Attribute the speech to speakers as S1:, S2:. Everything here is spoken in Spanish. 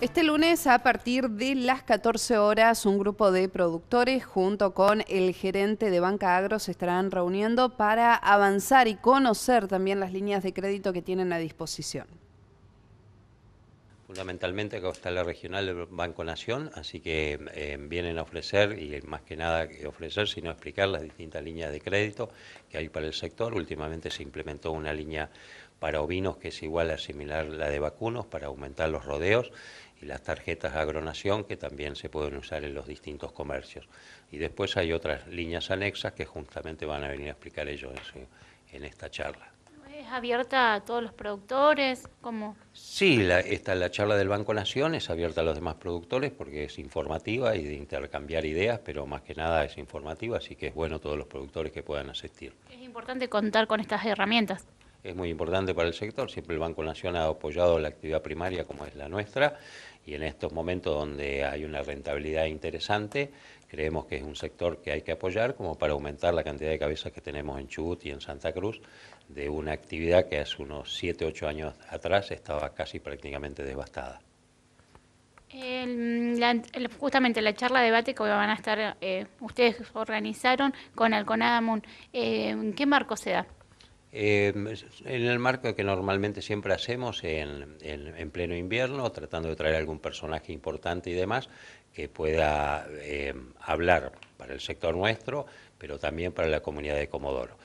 S1: Este lunes, a partir de las 14 horas, un grupo de productores junto con el gerente de Banca Agro se estarán reuniendo para avanzar y conocer también las líneas de crédito que tienen a disposición.
S2: Fundamentalmente acá está la regional del Banco Nación, así que eh, vienen a ofrecer, y más que nada que ofrecer, sino explicar las distintas líneas de crédito que hay para el sector. Últimamente se implementó una línea para ovinos que es igual a similar la de vacunos para aumentar los rodeos y las tarjetas agronación que también se pueden usar en los distintos comercios. Y después hay otras líneas anexas que justamente van a venir a explicar ellos en esta charla.
S3: ¿Es abierta a todos los productores? ¿Cómo?
S2: Sí, la, la charla del Banco Nación es abierta a los demás productores porque es informativa y de intercambiar ideas, pero más que nada es informativa, así que es bueno todos los productores que puedan asistir.
S3: Es importante contar con estas herramientas
S2: es muy importante para el sector. Siempre el Banco Nacional ha apoyado la actividad primaria como es la nuestra y en estos momentos donde hay una rentabilidad interesante, creemos que es un sector que hay que apoyar como para aumentar la cantidad de cabezas que tenemos en Chubut y en Santa Cruz de una actividad que hace unos 7, 8 años atrás estaba casi prácticamente devastada.
S3: justamente la charla de debate que van a estar, eh, ustedes organizaron con Alconada eh, ¿en qué marco se da?
S2: Eh, en el marco que normalmente siempre hacemos en, pleno invierno, tratando de traer algún personaje importante y demás que pueda eh, hablar para el sector nuestro, pero también para la comunidad de Comodoro.